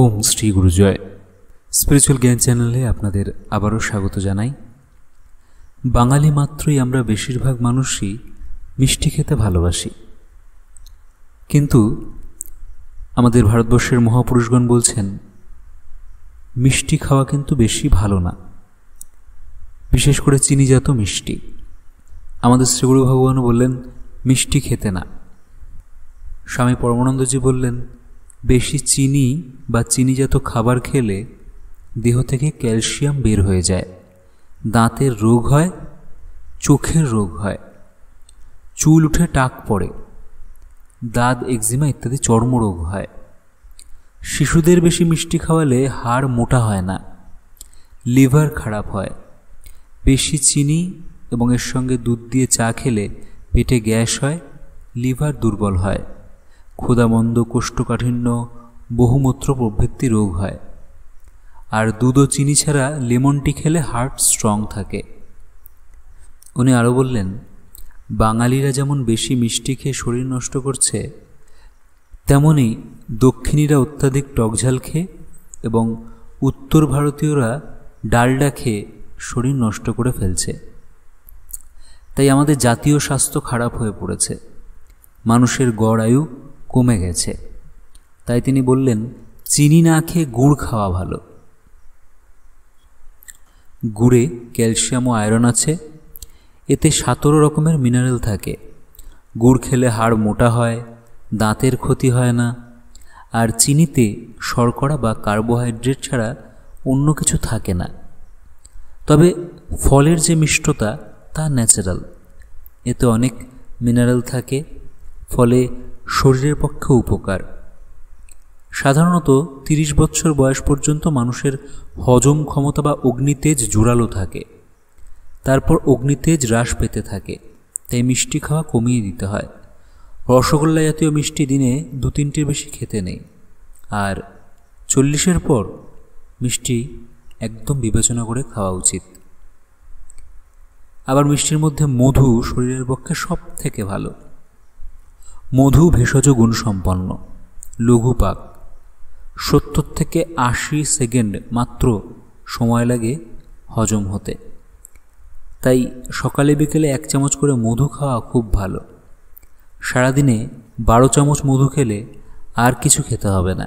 ওম Shri গুরুজয় spiritual জ্ঞান চ্যানেলে আপনাদের আবারও স্বাগত জানাই বাঙালি মাত্রই আমরা বেশিরভাগ মানুষই মিষ্টি খেতে ভালোবাসি কিন্তু আমাদের ভারতবর্ষের মহাপুরুষগণ বলছেন মিষ্টি খাওয়া কিন্তু বেশি ভালো না বিশেষ করে চিনিজাত মিষ্টি আমাদের শ্রীগুরু ভগবানও বললেন মিষ্টি খেতে না স্বামী পরমানন্দজি বললেন বেশি চিনি বা চিনিজাত খাবার খেলে দেহ থেকে ক্যালসিয়াম বের হয়ে যায় দাঁতের রোগ হয় চোখের রোগ হয় চুল উঠে টাক পড়ে দাঁত একজিমা ইত্যাদি চর্মরোগ হয় শিশুদের বেশি মিষ্টি খাওয়ালে হাড় মোটা হয় না লিভার খারাপ হয় বেশি চিনি এবং এর সঙ্গে দুধ দিয়ে চা খেলে পেটে গ্যাস হয় লিভার দুর্বল হয় ক্ষুদামন্দ কোষ্ঠকাঠিন্য বহুমূত্র প্রভৃতি রোগ হয় আর দুধ ও চিনি ছাড়া লেমনটি খেলে হার্ট স্ট্রং থাকে উনি আরও বললেন বাঙালিরা যেমন বেশি মিষ্টি খেয়ে শরীর নষ্ট করছে তেমনি দক্ষিণীরা অত্যাধিক টকঝাল খেয়ে এবং উত্তর ভারতীয়রা ডালডা খেয়ে শরীর নষ্ট করে ফেলছে তাই আমাদের জাতীয় স্বাস্থ্য খারাপ হয়ে পড়েছে মানুষের গড় আয়ু কমে গেছে তাই তিনি বললেন চিনি না খেয়ে গুড় খাওয়া ভালো গুড়ে ক্যালসিয়াম ও আয়রন আছে এতে সতেরো রকমের মিনারেল থাকে গুড় খেলে হাড় মোটা হয় দাঁতের ক্ষতি হয় না আর চিনিতে শর্করা বা কার্বোহাইড্রেট ছাড়া অন্য কিছু থাকে না তবে ফলের যে মিষ্টতা তা ন্যাচারাল এতে অনেক মিনারেল থাকে ফলে শরীরের পক্ষে উপকার সাধারণত ৩০ বছর বয়স পর্যন্ত মানুষের হজম ক্ষমতা বা অগ্নিতেজ জোরালো থাকে তারপর অগ্নিতেজ হ্রাস পেতে থাকে তাই মিষ্টি খাওয়া কমিয়ে দিতে হয় রসগোল্লা জাতীয় মিষ্টি দিনে দু তিনটির বেশি খেতে নেই আর চল্লিশের পর মিষ্টি একদম বিবেচনা করে খাওয়া উচিত আবার মিষ্টির মধ্যে মধু শরীরের পক্ষে সব থেকে ভালো মধু ভেষজ গুণ সম্পন্ন লঘুপাক সত্তর থেকে আশি সেকেন্ড মাত্র সময় লাগে হজম হতে তাই সকালে বিকেলে এক চামচ করে মধু খাওয়া খুব ভালো সারাদিনে বারো চামচ মধু খেলে আর কিছু খেতে হবে না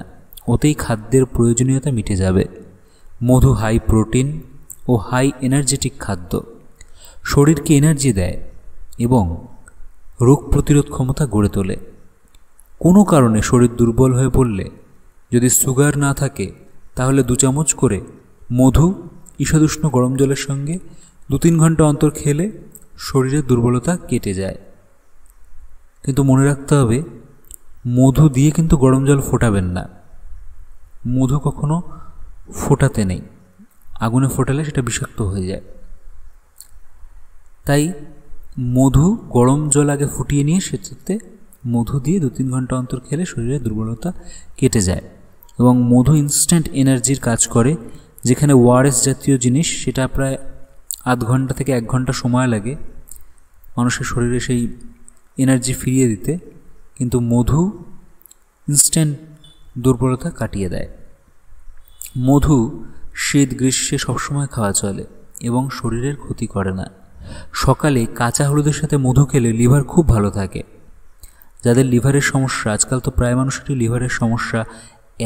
ওতেই খাদ্যের প্রয়োজনীয়তা মিটে যাবে মধু হাই প্রোটিন ও হাই এনার্জেটিক খাদ্য শরীরকে এনার্জি দেয় এবং রোগ প্রতিরোধ ক্ষমতা গড়ে তোলে কোনো কারণে শরীর দুর্বল হয়ে পড়লে যদি সুগার না থাকে তাহলে দু চামচ করে মধু ঈষদুষ্ণ গরম জলের সঙ্গে দু তিন ঘন্টা অন্তর খেলে শরীরের দুর্বলতা কেটে যায় কিন্তু মনে রাখতে হবে মধু দিয়ে কিন্তু গরম জল ফোটাবেন না মধু কখনো ফোটাতে নেই আগুনে ফোটালে সেটা বিষাক্ত হয়ে যায় তাই মধু গরম জল আগে ফুটিয়ে নিয়ে সেটাতে মধু দিয়ে দু তিন ঘন্টা অন্তর খেলে শরীরের দুর্বলতা কেটে যায় এবং মধু ইনস্ট্যান্ট এনার্জির কাজ করে যেখানে ওয়ারেস জাতীয় জিনিস সেটা প্রায় আধ ঘন্টা থেকে এক ঘন্টা সময় লাগে মানুষের শরীরে সেই এনার্জি ফিরিয়ে দিতে কিন্তু মধু ইনস্ট্যান্ট দুর্বলতা কাটিয়ে দেয় মধু শীত গ্রীষ্মে সবসময় খাওয়া চলে এবং শরীরের ক্ষতি করে না সকালে কাঁচা হলুদের সাথে মধু খেলে লিভার খুব ভালো থাকে যাদের লিভারের সমস্যা আজকাল তো প্রায় মানুষেরই লিভারের সমস্যা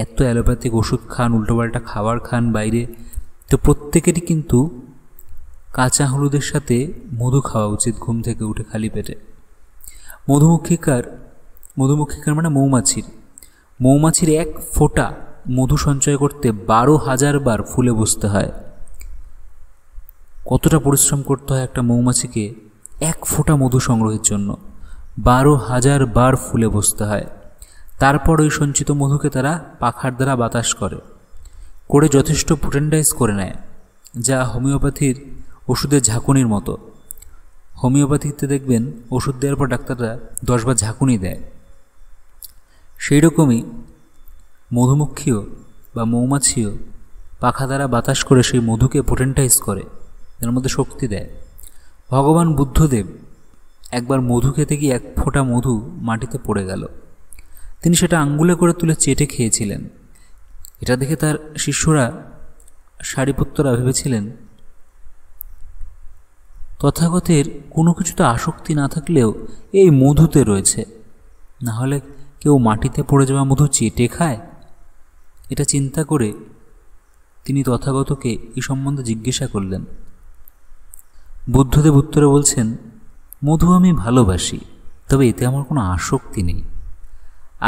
এত অ্যালোপ্যাথিক ওষুধ খান উল্টোপাল্টা খাবার খান বাইরে তো প্রত্যেকেরই কিন্তু কাঁচা হলুদের সাথে মধু খাওয়া উচিত ঘুম থেকে উঠে খালি পেটে মধুমক্ষিকার মধুমক্ষিকার মানে মৌমাছির মৌমাছির এক ফোঁটা মধু সঞ্চয় করতে বারো হাজার বার ফুলে বসতে হয় কতটা পরিশ্রম করতে হয় একটা মৌমাছিকে এক ফোঁটা মধু সংগ্রহের জন্য বারো হাজার বার ফুলে বসতে হয় তারপর ওই সঞ্চিত মধুকে তারা পাখার দ্বারা বাতাস করে করে যথেষ্ট পোটেন্ডাইজ করে নেয় যা হোমিওপ্যাথির ওষুধের ঝাঁকুনির মতো হোমিওপ্যাথিতে দেখবেন ওষুধ দেওয়ার পর ডাক্তাররা দশবার ঝাঁকুনি দেয় সেই রকমই মধুমক্ষীও বা মৌমাছিও পাখা দ্বারা বাতাস করে সেই মধুকে পোটেন্টাইজ করে এর মধ্যে শক্তি দেয় ভগবান বুদ্ধদেব একবার মধু খেতে গিয়ে এক ফোঁটা মধু মাটিতে পড়ে গেল তিনি সেটা আঙ্গুলে করে তুলে চেটে খেয়েছিলেন এটা দেখে তার শিষ্যরা সারিপুত্ররা ভেবেছিলেন তথাগতের কোনো কিছুতে আসক্তি না থাকলেও এই মধুতে রয়েছে না হলে কেউ মাটিতে পড়ে যাওয়া মধু চেটে খায় এটা চিন্তা করে তিনি তথাগতকে এই সম্বন্ধে জিজ্ঞাসা করলেন বুদ্ধদেব উত্তরে বলছেন মধু আমি ভালোবাসি তবে এতে আমার কোনো আসক্তি নেই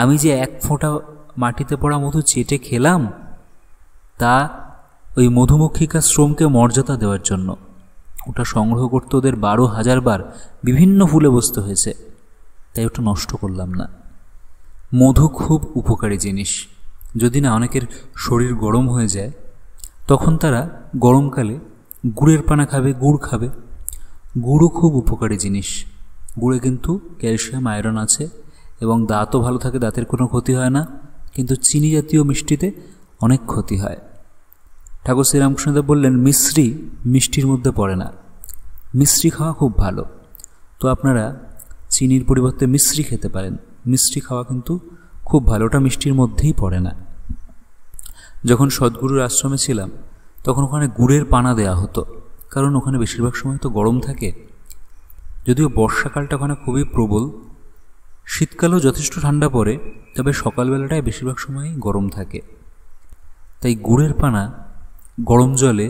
আমি যে এক ফোঁটা মাটিতে পড়া মধু চেটে খেলাম তা ওই মধুমক্ষিকা শ্রমকে মর্যাদা দেওয়ার জন্য ওটা সংগ্রহ করতে ওদের বারো হাজার বার বিভিন্ন ফুলে বসতে হয়েছে তাই ওটা নষ্ট করলাম না মধু খুব উপকারী জিনিস যদি না অনেকের শরীর গরম হয়ে যায় তখন তারা গরমকালে গুড়ের পানা খাবে গুড় খাবে গুঁড়ো খুব উপকারী জিনিস গুঁড়ে কিন্তু ক্যালসিয়াম আয়রন আছে এবং দাঁতও ভালো থাকে দাঁতের কোনো ক্ষতি হয় না কিন্তু চিনি জাতীয় মিষ্টিতে অনেক ক্ষতি হয় ঠাকুর শ্রীরামকৃষ্ণদেব বললেন মিশ্রি মিষ্টির মধ্যে পড়ে না মিশ্রি খাওয়া খুব ভালো তো আপনারা চিনির পরিবর্তে মিশ্রি খেতে পারেন মিষ্টি খাওয়া কিন্তু খুব ভালো ওটা মিষ্টির মধ্যেই পড়ে না যখন সদ্গুরুর আশ্রমে ছিলাম তখন ওখানে গুড়ের পানা দেয়া হতো কারণ ওখানে বেশিরভাগ সময় তো গরম থাকে যদিও বর্ষাকালটা ওখানে খুবই প্রবল শীতকালেও যথেষ্ট ঠান্ডা পড়ে তবে সকালবেলাটায় বেশিরভাগ সময়ই গরম থাকে তাই গুড়ের পানা গরম জলে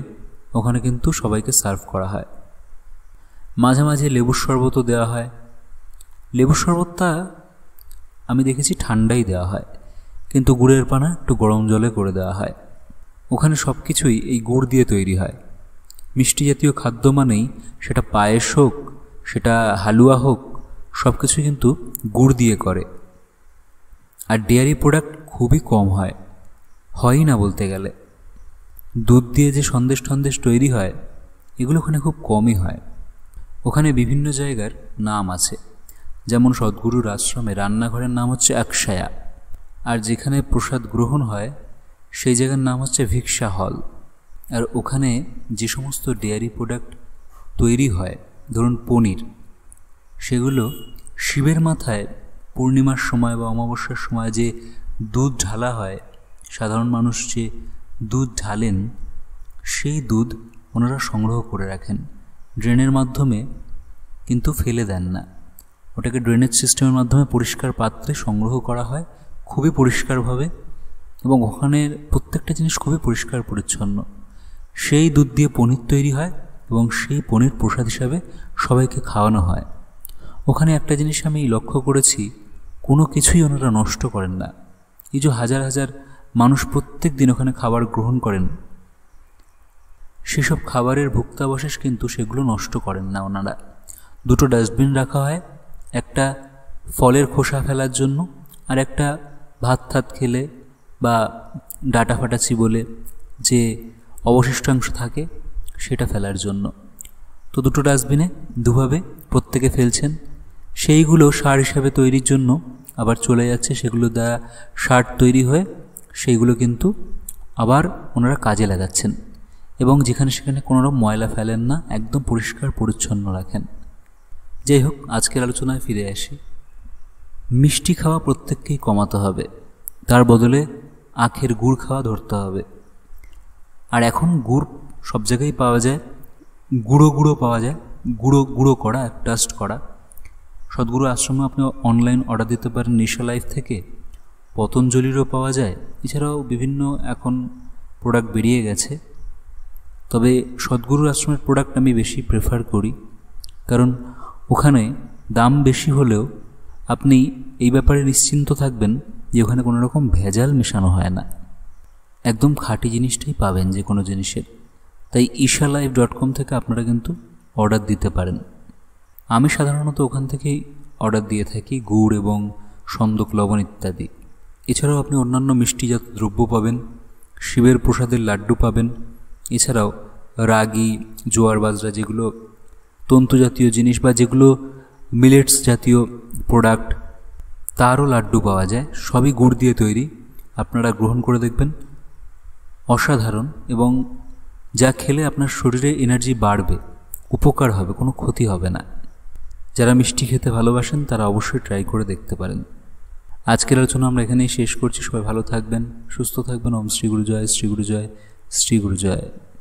ওখানে কিন্তু সবাইকে সার্ভ করা হয় মাঝে মাঝে লেবুর শরবতও দেওয়া হয় লেবুর শরবতটা আমি দেখেছি ঠান্ডাই দেওয়া হয় কিন্তু গুড়ের পানা একটু গরম জলে করে দেওয়া হয় ওখানে সব কিছুই এই গুড় দিয়ে তৈরি হয় মিষ্টি জাতীয় খাদ্য মানেই সেটা পায়েস হোক সেটা হালুয়া হোক সব কিছু কিন্তু গুড় দিয়ে করে আর ডেয়ারি প্রোডাক্ট খুবই কম হয় হয়ই না বলতে গেলে দুধ দিয়ে যে সন্দেশ টন্দেশ তৈরি হয় এগুলো ওখানে খুব কমই হয় ওখানে বিভিন্ন জায়গার নাম আছে যেমন সদ্গুরুর আশ্রমে রান্নাঘরের নাম হচ্ছে একশায়া আর যেখানে প্রসাদ গ্রহণ হয় সেই জায়গার নাম হচ্ছে ভিক্ষা হল আর ওখানে যে সমস্ত ডেয়ারি প্রোডাক্ট তৈরি হয় ধরুন পনির সেগুলো শিবের মাথায় পূর্ণিমার সময় বা অমাবস্যার সময় যে দুধ ঢালা হয় সাধারণ মানুষ যে দুধ ঢালেন সেই দুধ ওনারা সংগ্রহ করে রাখেন ড্রেনের মাধ্যমে কিন্তু ফেলে দেন না ওটাকে ড্রেনেজ সিস্টেমের মাধ্যমে পরিষ্কার পাত্রে সংগ্রহ করা হয় খুবই পরিষ্কারভাবে এবং ওখানের প্রত্যেকটা জিনিস খুবই পরিষ্কার পরিচ্ছন্ন সেই দুধ দিয়ে পনির তৈরি হয় এবং সেই পনির প্রসাদ হিসাবে সবাইকে খাওয়ানো হয় ওখানে একটা জিনিস আমি লক্ষ্য করেছি কোনো কিছুই ওনারা নষ্ট করেন না এই যে হাজার হাজার মানুষ প্রত্যেক দিন ওখানে খাবার গ্রহণ করেন সেসব খাবারের ভুক্তাবশেষ কিন্তু সেগুলো নষ্ট করেন না ওনারা দুটো ডাস্টবিন রাখা হয় একটা ফলের খোসা ফেলার জন্য আর একটা ভাত থাত খেলে বা ডাটা ফাটাছি বলে যে অবশিষ্টাংশ থাকে সেটা ফেলার জন্য তো দুটো ডাস্টবিনে দুভাবে প্রত্যেকে ফেলছেন সেইগুলো সার হিসাবে তৈরির জন্য আবার চলে যাচ্ছে সেগুলো দ্বারা সার তৈরি হয়ে সেইগুলো কিন্তু আবার ওনারা কাজে লাগাচ্ছেন এবং যেখানে সেখানে কোনো রকম ময়লা ফেলেন না একদম পরিষ্কার পরিচ্ছন্ন রাখেন যাই হোক আজকের আলোচনায় ফিরে আসি মিষ্টি খাওয়া প্রত্যেককেই কমাতে হবে তার বদলে আখের গুড় খাওয়া ধরতে হবে আর এখন গুড় সব জায়গায় পাওয়া যায় গুঁড়ো গুঁড়ো পাওয়া যায় গুঁড়ো গুঁড়ো করা টাস্ট করা সদ্গুরু আশ্রমে আপনি অনলাইন অর্ডার দিতে পারেন নিশা লাইফ থেকে পতঞ্জলিরও পাওয়া যায় এছাড়াও বিভিন্ন এখন প্রোডাক্ট বেরিয়ে গেছে তবে সদ্গুরু আশ্রমের প্রোডাক্ট আমি বেশি প্রেফার করি কারণ ওখানে দাম বেশি হলেও আপনি এই ব্যাপারে নিশ্চিন্ত থাকবেন যে ওখানে কোনো রকম ভেজাল মেশানো হয় না একদম খাঁটি জিনিসটাই পাবেন যে কোনো জিনিসের তাই ঈশা লাইভ ডট কম থেকে আপনারা কিন্তু অর্ডার দিতে পারেন আমি সাধারণত ওখান থেকেই অর্ডার দিয়ে থাকি গুড় এবং সন্দক লবণ ইত্যাদি এছাড়াও আপনি অন্যান্য মিষ্টিজাত দ্রব্য পাবেন শিবের প্রসাদের লাড্ডু পাবেন এছাড়াও রাগি জোয়ার বাজরা যেগুলো তন্তু জাতীয় জিনিস বা যেগুলো মিলেটস জাতীয় প্রোডাক্ট তারও লাড্ডু পাওয়া যায় সবই গুড় দিয়ে তৈরি আপনারা গ্রহণ করে দেখবেন অসাধারণ এবং যা খেলে আপনার শরীরে এনার্জি বাড়বে উপকার হবে কোনো ক্ষতি হবে না যারা মিষ্টি খেতে ভালোবাসেন তারা অবশ্যই ট্রাই করে দেখতে পারেন আজকের আলোচনা আমরা এখানেই শেষ করছি সবাই ভালো থাকবেন সুস্থ থাকবেন ওম শ্রী জয় শ্রী জয় শ্রী জয়